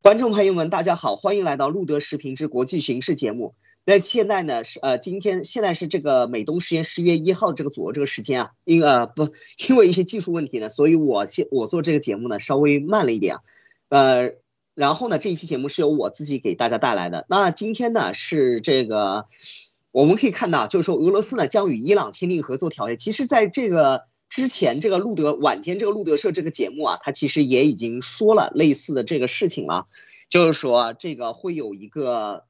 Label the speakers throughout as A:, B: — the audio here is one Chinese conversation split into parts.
A: 观众朋友们，大家好，欢迎来到路德时评之国际形势节目。那现在呢是呃，今天现在是这个美东时间十月一号这个右这个时间啊，因呃不因为一些技术问题呢，所以我现我做这个节目呢稍微慢了一点啊。呃，然后呢这一期节目是由我自己给大家带来的。那今天呢是这个，我们可以看到，就是说俄罗斯呢将与伊朗签订合作条约。其实，在这个之前这个路德晚间这个路德社这个节目啊，他其实也已经说了类似的这个事情了，就是说这个会有一个。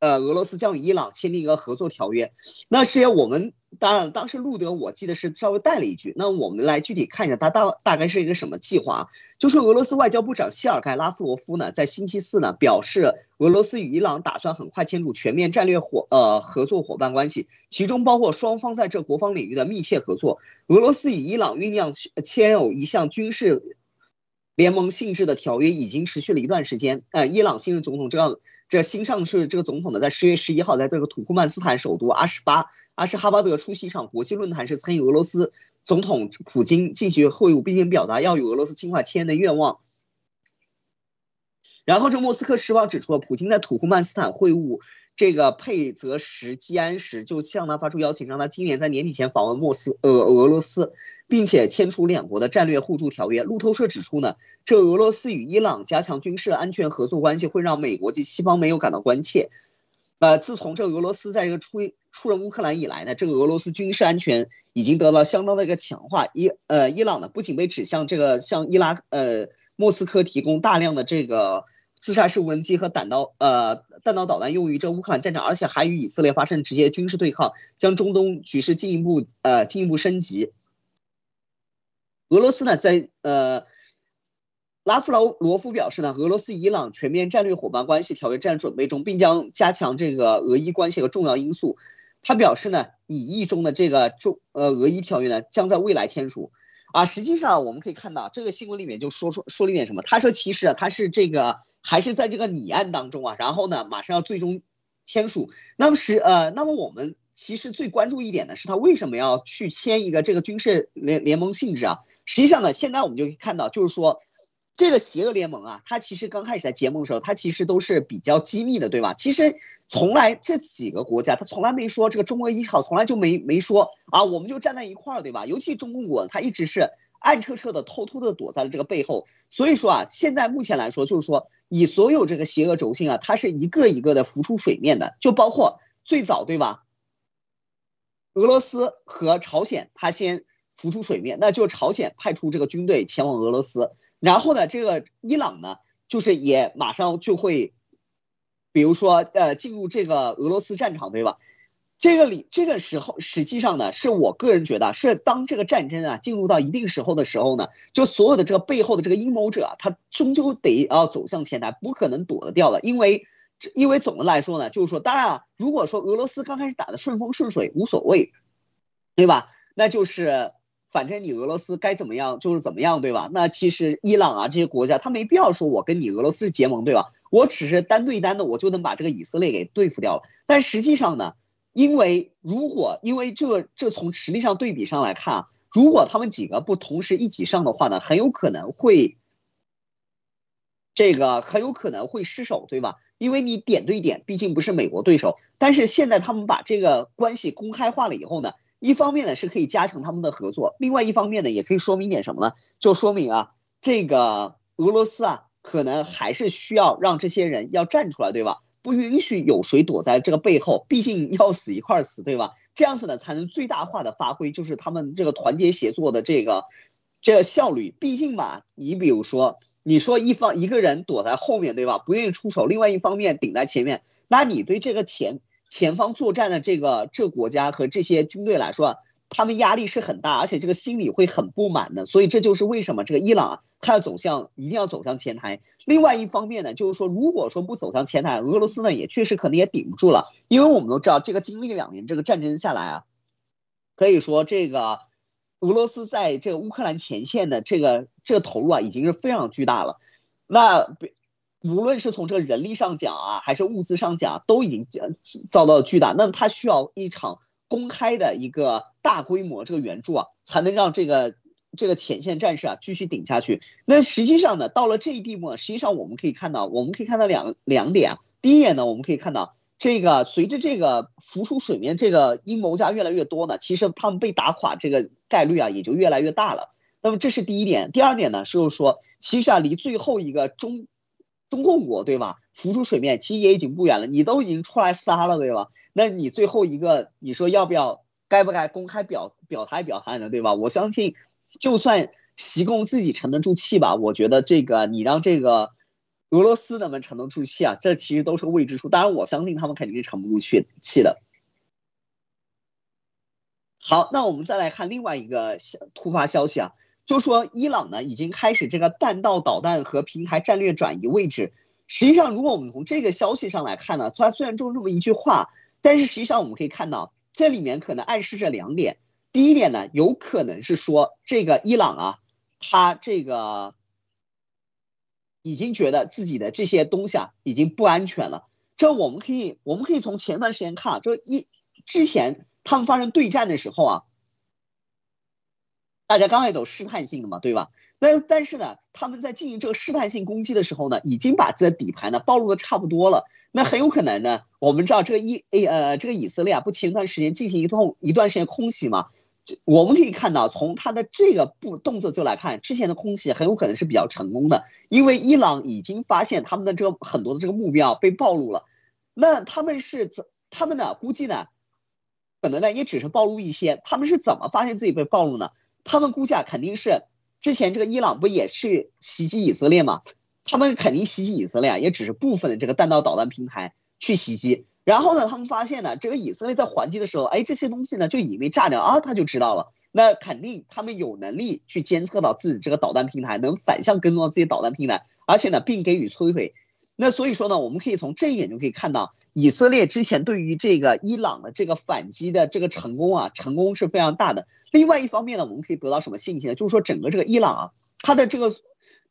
A: 呃，俄罗斯将与伊朗签订一个合作条约。那是要我们当然当时路德我记得是稍微带了一句。那我们来具体看一下，它大大概是一个什么计划？就说俄罗斯外交部长谢尔盖·拉夫罗夫呢，在星期四呢表示，俄罗斯与伊朗打算很快签署全面战略伙呃合作伙伴关系，其中包括双方在这国防领域的密切合作。俄罗斯与伊朗酝酿签有一项军事。联盟性质的条约已经持续了一段时间。呃，伊朗新任总统这样，这新上的这个总统呢，在十月十一号，在这个土库曼斯坦首都阿什巴阿什哈巴德出席一场国际论坛是参与俄罗斯总统普京进行会晤，并且表达要与俄罗斯尽快签约的愿望。然后这莫斯科时报指出，普京在土库曼斯坦会晤这个佩泽什基安时，就向他发出邀请，让他今年在年底前访问莫斯呃俄罗斯，并且签署两国的战略互助条约。路透社指出呢，这俄罗斯与伊朗加强军事安全合作关系，会让美国及西方没有感到关切。呃，自从这俄罗斯在这个出出任乌克兰以来呢，这个俄罗斯军事安全已经得到相当的一个强化。伊呃伊朗呢，不仅被指向这个向伊拉呃莫斯科提供大量的这个。自杀式无人机和弹道呃弹道导弹用于这乌克兰战场，而且还与以色列发生直接军事对抗，将中东局势进一步呃进一步升级。俄罗斯呢，在呃拉夫劳罗夫表示呢，俄罗斯伊朗全面战略伙伴关系条约正在准备中，并将加强这个俄伊关系的重要因素。他表示呢，以意中的这个中呃俄伊条约呢，将在未来签署。啊，实际上我们可以看到这个新闻里面就说说说了一点什么，他说其实啊他是这个还是在这个拟案当中啊，然后呢马上要最终签署，那么是呃那么我们其实最关注一点呢是他为什么要去签一个这个军事联联盟性质啊，实际上呢现在我们就可以看到就是说。这个邪恶联盟啊，它其实刚开始在结盟的时候，它其实都是比较机密的，对吧？其实从来这几个国家，它从来没说这个中俄一好，从来就没没说啊，我们就站在一块儿，对吧？尤其中共国，它一直是暗彻彻的、偷偷的躲在了这个背后。所以说啊，现在目前来说，就是说，以所有这个邪恶轴心啊，它是一个一个的浮出水面的，就包括最早对吧？俄罗斯和朝鲜，它先。浮出水面，那就朝鲜派出这个军队前往俄罗斯，然后呢，这个伊朗呢，就是也马上就会，比如说呃，进入这个俄罗斯战场，对吧？这个里这个时候实际上呢，是我个人觉得是当这个战争啊进入到一定时候的时候呢，就所有的这个背后的这个阴谋者啊，他终究得要走向前台，不可能躲得掉了，因为因为总的来说呢，就是说，当然了，如果说俄罗斯刚开始打的顺风顺水，无所谓，对吧？那就是。反正你俄罗斯该怎么样就是怎么样，对吧？那其实伊朗啊这些国家，他没必要说我跟你俄罗斯结盟，对吧？我只是单对单的，我就能把这个以色列给对付掉了。但实际上呢，因为如果因为这这从实力上对比上来看啊，如果他们几个不同时一起上的话呢，很有可能会，这个很有可能会失手，对吧？因为你点对点，毕竟不是美国对手。但是现在他们把这个关系公开化了以后呢？一方面呢是可以加强他们的合作，另外一方面呢也可以说明一点什么呢？就说明啊，这个俄罗斯啊，可能还是需要让这些人要站出来，对吧？不允许有谁躲在这个背后，毕竟要死一块死，对吧？这样子呢才能最大化的发挥，就是他们这个团结协作的这个这效率。毕竟嘛，你比如说，你说一方一个人躲在后面，对吧？不愿意出手，另外一方面顶在前面，那你对这个钱？前方作战的这个这国家和这些军队来说啊，他们压力是很大，而且这个心里会很不满的。所以这就是为什么这个伊朗啊，它要走向一定要走向前台。另外一方面呢，就是说，如果说不走向前台，俄罗斯呢也确实可能也顶不住了，因为我们都知道这个经历两年这个战争下来啊，可以说这个俄罗斯在这个乌克兰前线的这个这个投入啊，已经是非常巨大了。那无论是从这个人力上讲啊，还是物资上讲，都已经遭到了巨大。那他需要一场公开的一个大规模这个援助啊，才能让这个这个前线战士啊继续顶下去。那实际上呢，到了这一地步呢，实际上我们可以看到，我们可以看到两两点啊。第一点呢，我们可以看到这个随着这个浮出水面这个阴谋家越来越多呢，其实他们被打垮这个概率啊也就越来越大了。那么这是第一点。第二点呢，是说，其实啊，离最后一个中。中共国对吧？浮出水面，其实也已经不远了。你都已经出来杀了对吧？那你最后一个，你说要不要该不该公开表表态表态呢对吧？我相信，就算习共自己沉得住气吧，我觉得这个你让这个俄罗斯能不能沉得住气啊，这其实都是未知数。当然，我相信他们肯定是沉不住气的。好，那我们再来看另外一个突发消息啊。就说伊朗呢已经开始这个弹道导弹和平台战略转移位置。实际上，如果我们从这个消息上来看呢，它虽然就这么一句话，但是实际上我们可以看到，这里面可能暗示着两点。第一点呢，有可能是说这个伊朗啊，它这个已经觉得自己的这些东西啊已经不安全了。这我们可以我们可以从前段时间看，这一之前他们发生对战的时候啊。大家刚才都试探性的嘛，对吧？那但是呢，他们在进行这个试探性攻击的时候呢，已经把自己的底牌呢暴露的差不多了。那很有可能呢，我们知道这个伊呃，这个以色列啊，不前段时间进行一段一段时间空袭嘛？我们可以看到，从他的这个步动作就来看，之前的空袭很有可能是比较成功的，因为伊朗已经发现他们的这个很多的这个目标被暴露了。那他们是怎？他们呢？估计呢，可能呢也只是暴露一些。他们是怎么发现自己被暴露呢？他们估价肯定是之前这个伊朗不也去袭击以色列嘛？他们肯定袭击以色列，也只是部分的这个弹道导弹平台去袭击。然后呢，他们发现呢，这个以色列在还击的时候，哎，这些东西呢就经被炸掉啊，他就知道了。那肯定他们有能力去监测到自己这个导弹平台，能反向跟踪到自己导弹平台，而且呢，并给予摧毁。那所以说呢，我们可以从这一点就可以看到，以色列之前对于这个伊朗的这个反击的这个成功啊，成功是非常大的。另外一方面呢，我们可以得到什么信息呢？就是说整个这个伊朗，啊，它的这个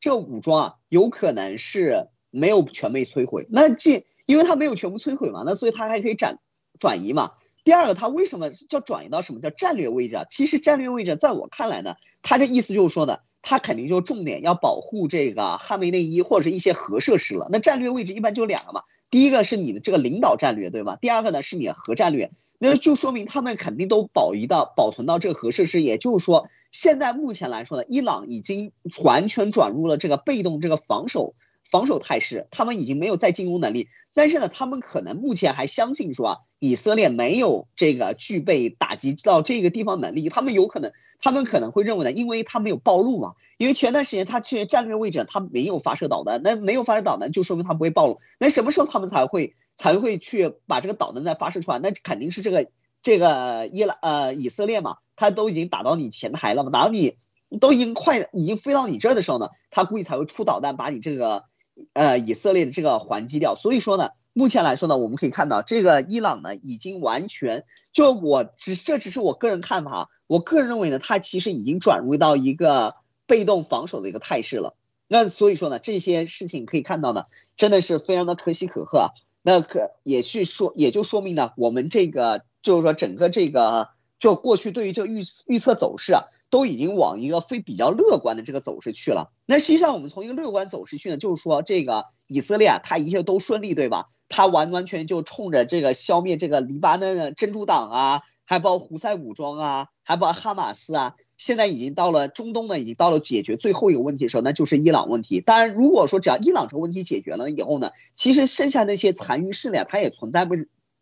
A: 这个武装啊，有可能是没有全被摧毁。那既因为它没有全部摧毁嘛，那所以它还可以转转移嘛。第二个，它为什么叫转移到什么叫战略位置啊？其实战略位置在我看来呢，它这意思就是说呢，它肯定就重点要保护这个汉梅内伊或者是一些核设施了。那战略位置一般就两个嘛，第一个是你的这个领导战略，对吧？第二个呢是你的核战略，那就说明他们肯定都保移到保存到这个核设施。也就是说，现在目前来说呢，伊朗已经完全转入了这个被动这个防守。防守态势，他们已经没有再进攻能力，但是呢，他们可能目前还相信说啊，以色列没有这个具备打击到这个地方能力。他们有可能，他们可能会认为呢，因为他没有暴露嘛，因为前段时间他去战略位置，他没有发射导弹，那没有发射导弹就说明他不会暴露。那什么时候他们才会才会去把这个导弹再发射出来？那肯定是这个这个伊拉呃以色列嘛，他都已经打到你前台了嘛，打到你都已经快已经飞到你这儿的时候呢，他估计才会出导弹把你这个。呃，以色列的这个还击掉，所以说呢，目前来说呢，我们可以看到这个伊朗呢，已经完全就我只这只是我个人看法我个人认为呢，它其实已经转入到一个被动防守的一个态势了。那所以说呢，这些事情可以看到呢，真的是非常的可喜可贺。那可也是说，也就说明呢，我们这个就是说整个这个。就过去对于这预预测走势啊，都已经往一个非比较乐观的这个走势去了。那实际上我们从一个乐观走势去呢，就是说这个以色列它一切都顺利，对吧？它完完全就冲着这个消灭这个黎巴嫩珍珠党啊，还包括胡塞武装啊，还包括哈马斯啊，现在已经到了中东呢，已经到了解决最后一个问题的时候，那就是伊朗问题。当然，如果说只要伊朗这个问题解决了以后呢，其实剩下那些残余势力啊，它也存在不。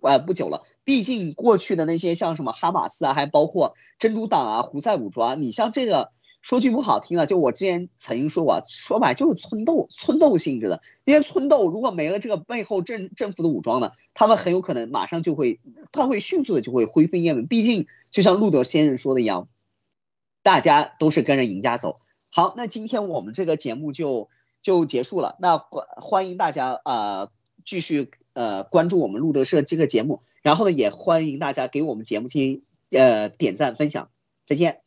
A: 呃不久了。毕竟过去的那些像什么哈马斯啊，还包括珍珠党啊、胡塞武装，你像这个，说句不好听的，就我之前曾经说过，说白就是村斗、村斗性质的。那些村斗如果没了这个背后政政府的武装呢，他们很有可能马上就会，他会迅速的就会灰飞烟灭。毕竟就像路德先生说的一样，大家都是跟着赢家走。好，那今天我们这个节目就就结束了。那欢迎大家啊。继续呃关注我们路德社这个节目，然后呢也欢迎大家给我们节目进行呃点赞分享，再见。